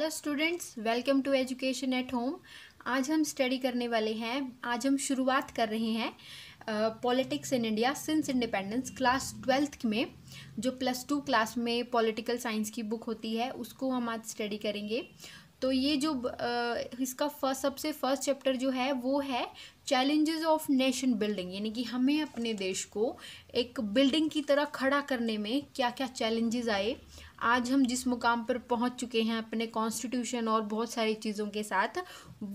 hello students welcome to education at home आज हम study करने वाले हैं आज हम शुरुआत कर रहे हैं politics in India since independence class twelfth में जो प्लस टू क्लास में पॉलिटिकल साइंस की बुक होती है उसको हम आज स्टडी करेंगे तो ये जो uh, इसका फर्स्ट सबसे फर्स्ट चैप्टर जो है वो है चैलेंजेस ऑफ नेशन बिल्डिंग यानी कि हमें अपने देश को एक बिल्डिंग की तरह खड़ा करने में क्या क्या चैलेंजेस आए आज हम जिस मुकाम पर पहुंच चुके हैं अपने कॉन्स्टिट्यूशन और बहुत सारी चीज़ों के साथ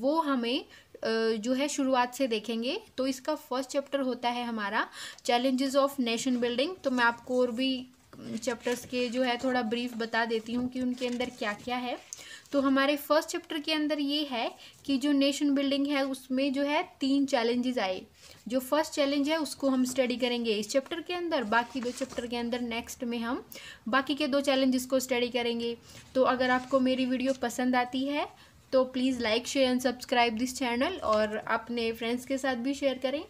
वो हमें जो है शुरुआत से देखेंगे तो इसका फर्स्ट चैप्टर होता है हमारा चैलेंजेस ऑफ नेशन बिल्डिंग तो मैं आपको और भी चैप्टर्स के जो है थोड़ा ब्रीफ बता देती हूँ कि उनके अंदर क्या क्या है तो हमारे फर्स्ट चैप्टर के अंदर ये है कि जो नेशन बिल्डिंग है उसमें जो है तीन चैलेंजेस आए जो फर्स्ट चैलेंज है उसको हम स्टडी करेंगे इस चैप्टर के अंदर बाकी दो चैप्टर के अंदर नेक्स्ट में हम बाकी के दो चैलेंजेस को स्टडी करेंगे तो अगर आपको मेरी वीडियो पसंद आती है तो please like share and subscribe this channel और अपने फ्रेंड्स के साथ भी शेयर करें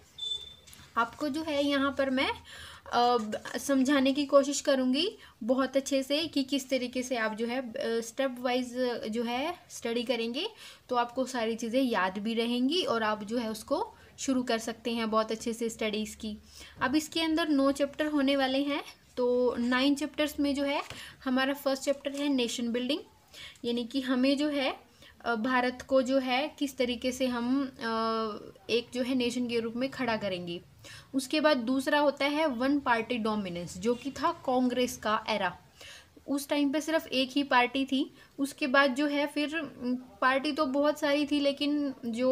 आपको जो है यहाँ पर मैं समझाने की कोशिश करूँगी बहुत अच्छे से कि किस तरीके से आप जो है स्टेप वाइज जो है स्टडी करेंगे तो आपको सारी चीज़ें याद भी रहेंगी और आप जो है उसको शुरू कर सकते हैं बहुत अच्छे से स्टडीज़ की अब इसके अंदर नौ चैप्टर होने वाले हैं तो नाइन चैप्टर्स में जो है हमारा फर्स्ट चैप्टर है नेशन बिल्डिंग यानी कि हमें जो है भारत को जो है किस तरीके से हम एक जो है नेशन के रूप में खड़ा करेंगे उसके बाद दूसरा होता है वन पार्टी डोमिनेंस जो कि था कांग्रेस का एरा उस टाइम पे सिर्फ एक ही पार्टी थी उसके बाद जो है फिर पार्टी तो बहुत सारी थी लेकिन जो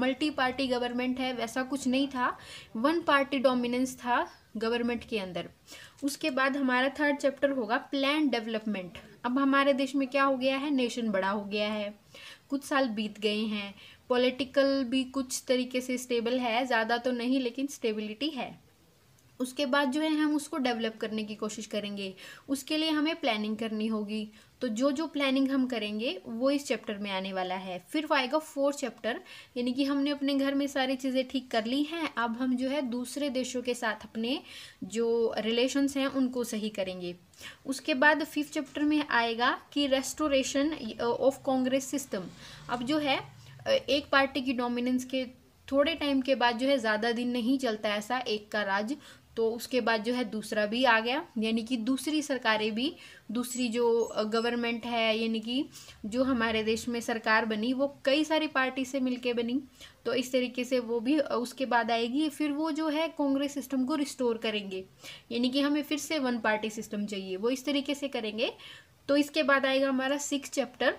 मल्टी पार्टी गवर्नमेंट है वैसा कुछ नहीं था वन पार्टी डोमिनेंस था गवर्नमेंट के अंदर उसके बाद हमारा थर्ड चैप्टर होगा प्लान डेवलपमेंट अब हमारे देश में क्या हो गया है नेशन बड़ा हो गया है कुछ साल बीत गए हैं पॉलिटिकल भी कुछ तरीके से स्टेबल है ज़्यादा तो नहीं लेकिन स्टेबिलिटी है उसके बाद जो है हम उसको डेवलप करने की कोशिश करेंगे उसके लिए हमें प्लानिंग करनी होगी तो जो जो प्लानिंग हम करेंगे वो इस चैप्टर में आने वाला है फिर वो आएगा फोर्थ चैप्टर यानी कि हमने अपने घर में सारी चीज़ें ठीक कर ली हैं अब हम जो है दूसरे देशों के साथ अपने जो रिलेशंस हैं उनको सही करेंगे उसके बाद फिफ्थ चैप्टर में आएगा कि रेस्टोरेशन ऑफ कांग्रेस सिस्टम अब जो है एक पार्टी की डोमिनेंस के थोड़े टाइम के बाद जो है ज़्यादा दिन नहीं चलता ऐसा एक का राज तो उसके बाद जो है दूसरा भी आ गया यानी कि दूसरी सरकारें भी दूसरी जो गवर्नमेंट है यानी कि जो हमारे देश में सरकार बनी वो कई सारी पार्टी से मिलके बनी तो इस तरीके से वो भी उसके बाद आएगी फिर वो जो है कांग्रेस सिस्टम को रिस्टोर करेंगे यानी कि हमें फिर से वन पार्टी सिस्टम चाहिए वो इस तरीके से करेंगे तो इसके बाद आएगा हमारा सिक्स चैप्टर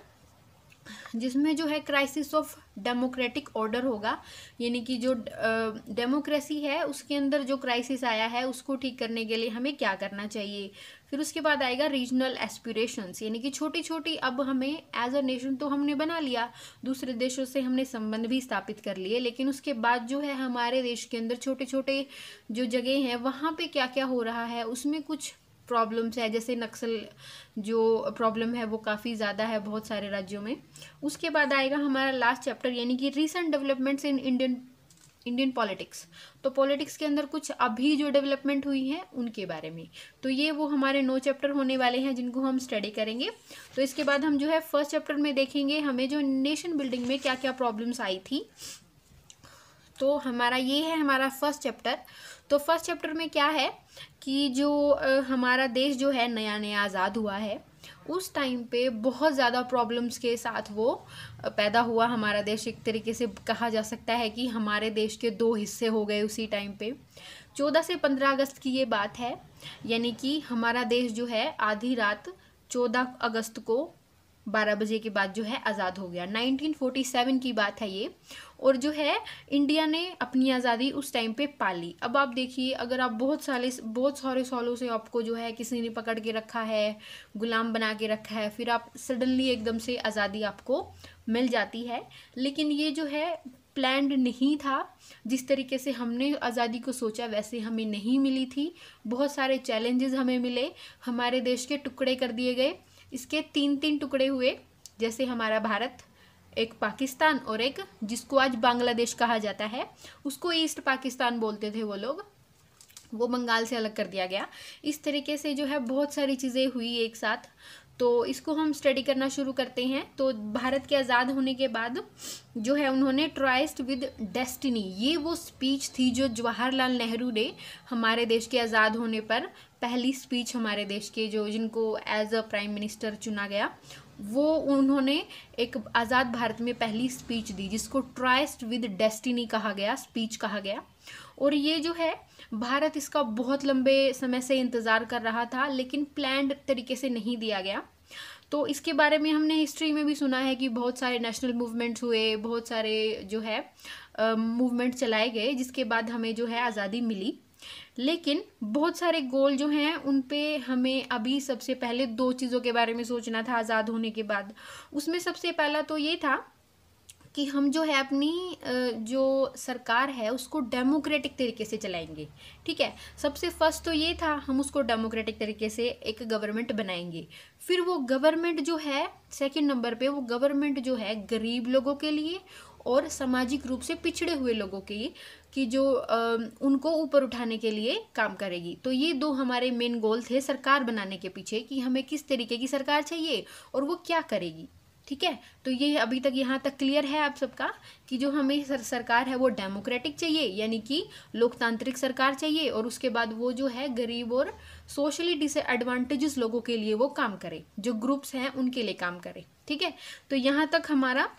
जिसमें जो है क्राइसिस ऑफ डेमोक्रेटिक ऑर्डर होगा यानी कि जो डेमोक्रेसी है उसके अंदर जो क्राइसिस आया है उसको ठीक करने के लिए हमें क्या करना चाहिए फिर उसके बाद आएगा रीजनल एस्पिरेशंस यानी कि छोटी छोटी अब हमें एज अ नेशन तो हमने बना लिया दूसरे देशों से हमने संबंध भी स्थापित कर लिए लेकिन उसके बाद जो है हमारे देश के अंदर छोटे छोटे जो जगह हैं वहाँ पर क्या क्या हो रहा है उसमें कुछ प्रॉब्लम्स है जैसे नक्सल जो प्रॉब्लम है वो काफ़ी ज़्यादा है बहुत सारे राज्यों में उसके बाद आएगा हमारा लास्ट चैप्टर यानी कि recent developments in Indian Indian politics तो पॉलिटिक्स के अंदर कुछ अभी जो डेवलपमेंट हुई है उनके बारे में तो ये वो हमारे नौ चैप्टर होने वाले हैं जिनको हम स्टडी करेंगे तो इसके बाद हम जो है फर्स्ट चैप्टर में देखेंगे हमें जो नेशन बिल्डिंग में क्या क्या प्रॉब्लम्स आई थी तो हमारा ये है हमारा फर्स्ट चैप्टर तो फर्स्ट चैप्टर में क्या है कि जो हमारा देश जो है नया नया आज़ाद हुआ है उस टाइम पे बहुत ज़्यादा प्रॉब्लम्स के साथ वो पैदा हुआ हमारा देश एक तरीके से कहा जा सकता है कि हमारे देश के दो हिस्से हो गए उसी टाइम पे चौदह से पंद्रह अगस्त की ये बात है यानी कि हमारा देश जो है आधी रात चौदह अगस्त को बारह बजे के बाद जो है आज़ाद हो गया 1947 की बात है ये और जो है इंडिया ने अपनी आज़ादी उस टाइम पे पा ली अब आप देखिए अगर आप बहुत साले बहुत सारे सालों से आपको जो है किसी ने पकड़ के रखा है गुलाम बना के रखा है फिर आप सडनली एकदम से आज़ादी आपको मिल जाती है लेकिन ये जो है प्लैंड नहीं था जिस तरीके से हमने आज़ादी को सोचा वैसे हमें नहीं मिली थी बहुत सारे चैलेंजेस हमें मिले हमारे देश के टुकड़े कर दिए गए इसके तीन तीन टुकड़े हुए जैसे हमारा भारत एक पाकिस्तान और एक जिसको आज बांग्लादेश कहा जाता है उसको ईस्ट पाकिस्तान बोलते थे वो लोग वो बंगाल से अलग कर दिया गया इस तरीके से जो है बहुत सारी चीज़ें हुई एक साथ तो इसको हम स्टडी करना शुरू करते हैं तो भारत के आज़ाद होने के बाद जो है उन्होंने ट्राइस्ट विद डेस्टिनी ये वो स्पीच थी जो जवाहरलाल नेहरू ने हमारे देश के आज़ाद होने पर पहली स्पीच हमारे देश के जो जिनको एज अ प्राइम मिनिस्टर चुना गया वो उन्होंने एक आज़ाद भारत में पहली स्पीच दी जिसको ट्राइस्ट विद डेस्टिनी कहा गया स्पीच कहा गया और ये जो है भारत इसका बहुत लंबे समय से इंतज़ार कर रहा था लेकिन प्लैंड तरीके से नहीं दिया गया तो इसके बारे में हमने हिस्ट्री में भी सुना है कि बहुत सारे नेशनल मूवमेंट्स हुए बहुत सारे जो है मूवमेंट चलाए गए जिसके बाद हमें जो है आज़ादी मिली लेकिन बहुत सारे गोल जो हैं उन पे हमें अभी सबसे पहले दो चीज़ों के बारे में सोचना था आज़ाद होने के बाद उसमें सबसे पहला तो ये था कि हम जो है अपनी जो सरकार है उसको डेमोक्रेटिक तरीके से चलाएंगे ठीक है सबसे फर्स्ट तो ये था हम उसको डेमोक्रेटिक तरीके से एक गवर्नमेंट बनाएंगे फिर वो गवर्नमेंट जो है सेकंड नंबर पे वो गवर्नमेंट जो है गरीब लोगों के लिए और सामाजिक रूप से पिछड़े हुए लोगों के लिए कि जो उनको ऊपर उठाने के लिए काम करेगी तो ये दो हमारे मेन गोल थे सरकार बनाने के पीछे कि हमें किस तरीके की सरकार चाहिए और वो क्या करेगी ठीक है तो ये अभी तक यहाँ तक क्लियर है आप सबका कि जो हमें सर, सरकार है वो डेमोक्रेटिक चाहिए यानी कि लोकतांत्रिक सरकार चाहिए और उसके बाद वो जो है गरीब और सोशली डिसएडवांटेजेस लोगों के लिए वो काम करे जो ग्रुप्स हैं उनके लिए काम करे ठीक है तो यहाँ तक हमारा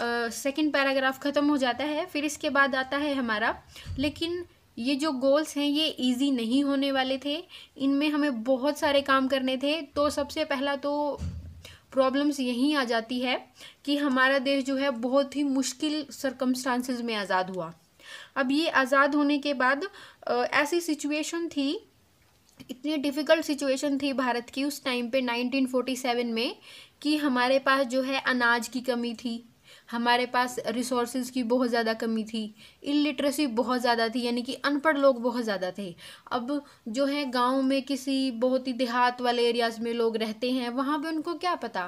सेकंड पैराग्राफ ख़त्म हो जाता है फिर इसके बाद आता है हमारा लेकिन ये जो गोल्स हैं ये इजी नहीं होने वाले थे इनमें हमें बहुत सारे काम करने थे तो सबसे पहला तो प्रॉब्लम्स यहीं आ जाती है कि हमारा देश जो है बहुत ही मुश्किल सरकमस्टांसिस में आज़ाद हुआ अब ये आज़ाद होने के बाद ऐसी सिचुएशन थी इतनी डिफ़िकल्ट सिचुएशन थी भारत की उस टाइम पे 1947 में कि हमारे पास जो है अनाज की कमी थी हमारे पास रिसोर्स की बहुत ज़्यादा कमी थी इलिटरेसी बहुत ज़्यादा थी यानी कि अनपढ़ लोग बहुत ज़्यादा थे अब जो है गाँव में किसी बहुत ही देहात वाले एरियाज़ में लोग रहते हैं वहाँ पर उनको क्या पता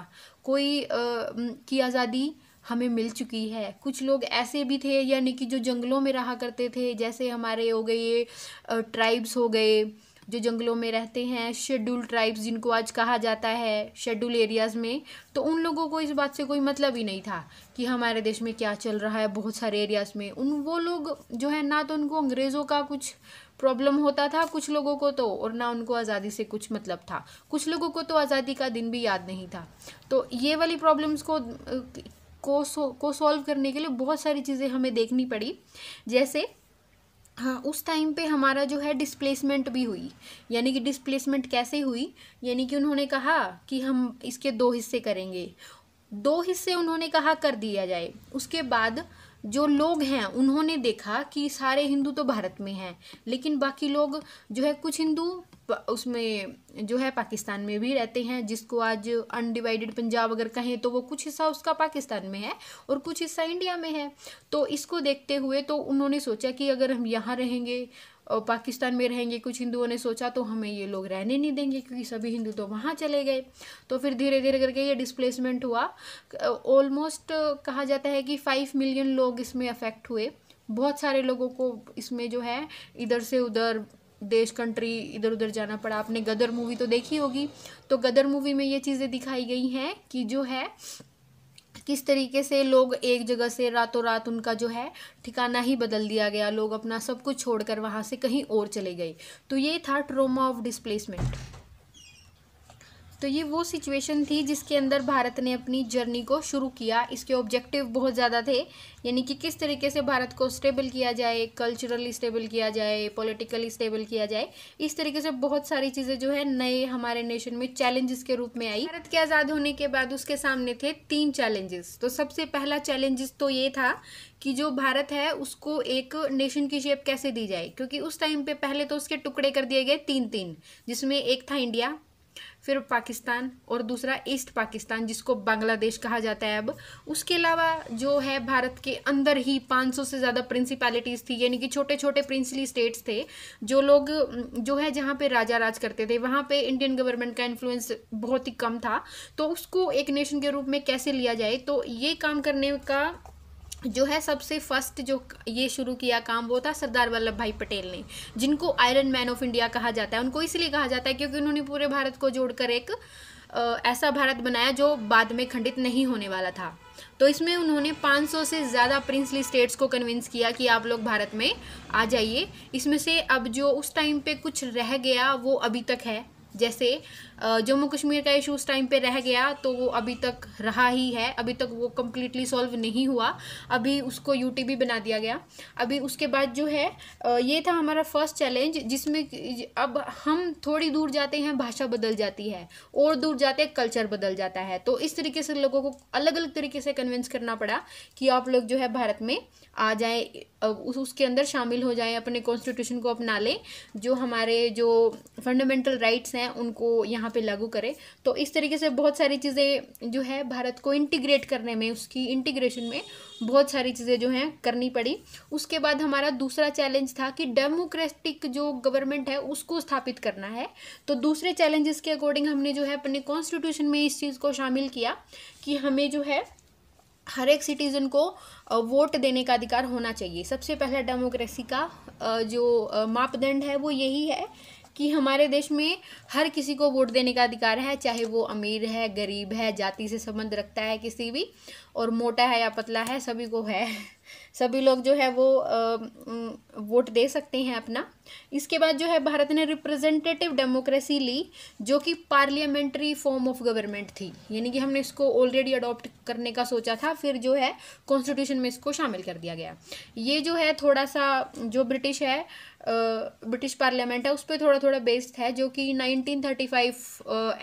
कोई आ, की आज़ादी हमें मिल चुकी है कुछ लोग ऐसे भी थे यानी कि जो जंगलों में रहा करते थे जैसे हमारे हो गए ट्राइब्स हो गए जो जंगलों में रहते हैं शेड्यूल ट्राइब्स जिनको आज कहा जाता है शेड्यूल एरियाज़ में तो उन लोगों को इस बात से कोई मतलब ही नहीं था कि हमारे देश में क्या चल रहा है बहुत सारे एरियाज़ में उन वो लोग जो है ना तो उनको अंग्रेज़ों का कुछ प्रॉब्लम होता था कुछ लोगों को तो और ना उनको आज़ादी से कुछ मतलब था कुछ लोगों को तो आज़ादी का दिन भी याद नहीं था तो ये वाली प्रॉब्लम्स को को सो को सॉल्व करने के लिए बहुत सारी चीज़ें हमें देखनी पड़ी जैसे हाँ उस टाइम पे हमारा जो है डिस्प्लेसमेंट भी हुई यानी कि डिस्प्लेसमेंट कैसे हुई यानी कि उन्होंने कहा कि हम इसके दो हिस्से करेंगे दो हिस्से उन्होंने कहा कर दिया जाए उसके बाद जो लोग हैं उन्होंने देखा कि सारे हिंदू तो भारत में हैं लेकिन बाकी लोग जो है कुछ हिंदू उसमें जो है पाकिस्तान में भी रहते हैं जिसको आज अनडिवाइडेड पंजाब अगर कहें तो वो कुछ हिस्सा उसका पाकिस्तान में है और कुछ हिस्सा इंडिया में है तो इसको देखते हुए तो उन्होंने सोचा कि अगर हम यहाँ रहेंगे पाकिस्तान में रहेंगे कुछ हिंदुओं ने सोचा तो हमें ये लोग रहने नहीं देंगे क्योंकि सभी हिंदू तो वहाँ चले गए तो फिर धीरे धीरे करके ये डिस्प्लेसमेंट हुआ ऑलमोस्ट कहा जाता है कि फाइव मिलियन लोग इसमें अफेक्ट हुए बहुत सारे लोगों को इसमें जो है इधर से उधर देश कंट्री इधर उधर जाना पड़ा आपने गदर मूवी तो देखी होगी तो गदर मूवी में ये चीज़ें दिखाई गई हैं कि जो है किस तरीके से लोग एक जगह से रातों रात उनका जो है ठिकाना ही बदल दिया गया लोग अपना सब कुछ छोड़कर वहाँ से कहीं और चले गए तो ये था ट्रोमा ऑफ डिस्प्लेसमेंट तो ये वो सिचुएशन थी जिसके अंदर भारत ने अपनी जर्नी को शुरू किया इसके ऑब्जेक्टिव बहुत ज़्यादा थे यानी कि किस तरीके से भारत को स्टेबल किया जाए कल्चरली स्टेबल किया जाए पॉलिटिकली स्टेबल किया जाए इस तरीके से बहुत सारी चीज़ें जो है नए हमारे नेशन में चैलेंजेस के रूप में आई भारत के आज़ाद होने के बाद उसके सामने थे तीन चैलेंजेस तो सबसे पहला चैलेंजेस तो ये था कि जो भारत है उसको एक नेशन की शेप कैसे दी जाए क्योंकि उस टाइम पे पहले तो उसके टुकड़े कर दिए गए तीन तीन जिसमें एक था इंडिया फिर पाकिस्तान और दूसरा ईस्ट पाकिस्तान जिसको बांग्लादेश कहा जाता है अब उसके अलावा जो है भारत के अंदर ही 500 से ज़्यादा प्रिंसिपैलिटीज़ थी यानी कि छोटे छोटे प्रिंसली स्टेट्स थे जो लोग जो है जहाँ पे राजा राज करते थे वहाँ पे इंडियन गवर्नमेंट का इन्फ्लुएंस बहुत ही कम था तो उसको एक नेशन के रूप में कैसे लिया जाए तो ये काम करने का जो है सबसे फर्स्ट जो ये शुरू किया काम वो था सरदार वल्लभ भाई पटेल ने जिनको आयरन मैन ऑफ इंडिया कहा जाता है उनको इसलिए कहा जाता है क्योंकि उन्होंने पूरे भारत को जोड़कर एक ऐसा भारत बनाया जो बाद में खंडित नहीं होने वाला था तो इसमें उन्होंने 500 से ज़्यादा प्रिंसली स्टेट्स को कन्विंस किया कि आप लोग भारत में आ जाइए इसमें से अब जो उस टाइम पे कुछ रह गया वो अभी तक है जैसे जम्मू कश्मीर का इशू उस टाइम पे रह गया तो वो अभी तक रहा ही है अभी तक वो कम्प्लीटली सॉल्व नहीं हुआ अभी उसको यू बना दिया गया अभी उसके बाद जो है ये था हमारा फर्स्ट चैलेंज जिसमें अब हम थोड़ी दूर जाते हैं भाषा बदल जाती है और दूर जाते हैं कल्चर बदल जाता है तो इस तरीके से लोगों को अलग अलग तरीके से कन्विंस करना पड़ा कि आप लोग जो है भारत में आ जाए उस उसके अंदर शामिल हो जाए अपने कॉन्स्टिट्यूशन को अपना लें जो हमारे जो फंडामेंटल राइट्स हैं उनको यहाँ यहाँ पे लागू करें तो इस तरीके से बहुत सारी चीज़ें जो है भारत को इंटीग्रेट करने में उसकी इंटीग्रेशन में बहुत सारी चीज़ें जो हैं करनी पड़ी उसके बाद हमारा दूसरा चैलेंज था कि डेमोक्रेटिक जो गवर्नमेंट है उसको स्थापित करना है तो दूसरे चैलेंजेस के अकॉर्डिंग हमने जो है अपने कॉन्स्टिट्यूशन में इस चीज़ को शामिल किया कि हमें जो है हर एक सिटीज़न को वोट देने का अधिकार होना चाहिए सबसे पहला डेमोक्रेसी का जो मापदंड है वो यही है कि हमारे देश में हर किसी को वोट देने का अधिकार है चाहे वो अमीर है गरीब है जाति से संबंध रखता है किसी भी और मोटा है या पतला है सभी को है सभी लोग जो है वो वोट दे सकते हैं अपना इसके बाद जो है भारत ने रिप्रेजेंटेटिव डेमोक्रेसी ली जो कि पार्लियामेंट्री फॉर्म ऑफ गवर्नमेंट थी यानी कि हमने इसको ऑलरेडी अडॉप्ट करने का सोचा था फिर जो है कॉन्स्टिट्यूशन में इसको शामिल कर दिया गया ये जो है थोड़ा सा जो ब्रिटिश है ब्रिटिश पार्लियामेंट है उस पर थोड़ा थोड़ा बेस्ड है जो कि 1935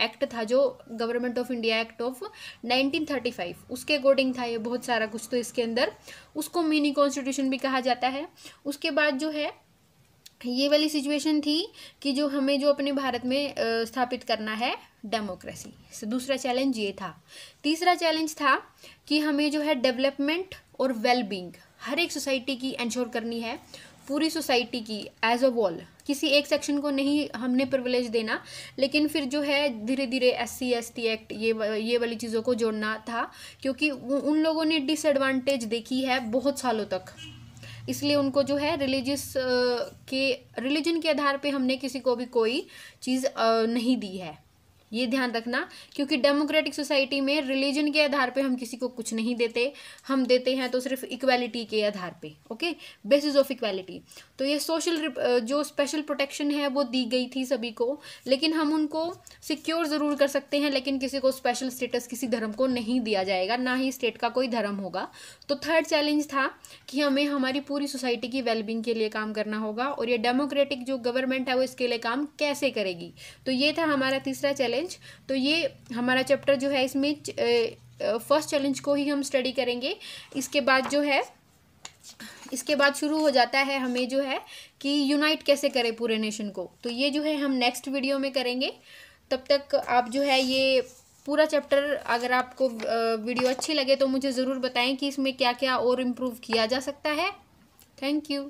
एक्ट था जो government of India act of 1935 उसके अकॉर्डिंग था ये बहुत सारा कुछ तो इसके अंदर उसको मिनी कॉन्स्टिट्यूशन भी कहा जाता है उसके बाद जो है ये वाली सिचुएशन थी कि जो हमें जो अपने भारत में स्थापित करना है डेमोक्रेसी दूसरा चैलेंज ये था तीसरा चैलेंज था कि हमें जो है डेवलपमेंट और वेलबींग हर एक सोसाइटी की इंश्योर करनी है पूरी सोसाइटी की एज अ वॉल किसी एक सेक्शन को नहीं हमने प्रिविलेज देना लेकिन फिर जो है धीरे धीरे S C S T act ये ये वाली चीज़ों को जोड़ना था क्योंकि उन लोगों ने डिसएडवांटेज देखी है बहुत सालों तक इसलिए उनको जो है रिलीजियस के रिलीजन के आधार पे हमने किसी को भी कोई चीज़ नहीं दी है ये ध्यान रखना क्योंकि डेमोक्रेटिक सोसाइटी में रिलीजन के आधार पे हम किसी को कुछ नहीं देते हम देते हैं तो सिर्फ इक्वालिटी के आधार पे ओके बेसिस ऑफ इक्वालिटी तो ये सोशल जो स्पेशल प्रोटेक्शन है वो दी गई थी सभी को लेकिन हम उनको सिक्योर ज़रूर कर सकते हैं लेकिन किसी को स्पेशल स्टेटस किसी धर्म को नहीं दिया जाएगा ना ही स्टेट का कोई धर्म होगा तो थर्ड चैलेंज था कि हमें हमारी पूरी सोसाइटी की वेलबींग के लिए काम करना होगा और ये डेमोक्रेटिक जो गवर्नमेंट है वो इसके लिए काम कैसे करेगी तो ये था हमारा तीसरा चैलेंज चैलेंज तो ये हमारा चैप्टर जो है इसमें फर्स्ट चैलेंज को ही हम स्टडी करेंगे इसके बाद जो है इसके बाद शुरू हो जाता है हमें जो है कि यूनाइट कैसे करें पूरे नेशन को तो ये जो है हम नेक्स्ट वीडियो में करेंगे तब तक आप जो है ये पूरा चैप्टर अगर आपको वीडियो अच्छी लगे तो मुझे ज़रूर बताएं कि इसमें क्या क्या और इम्प्रूव किया जा सकता है थैंक यू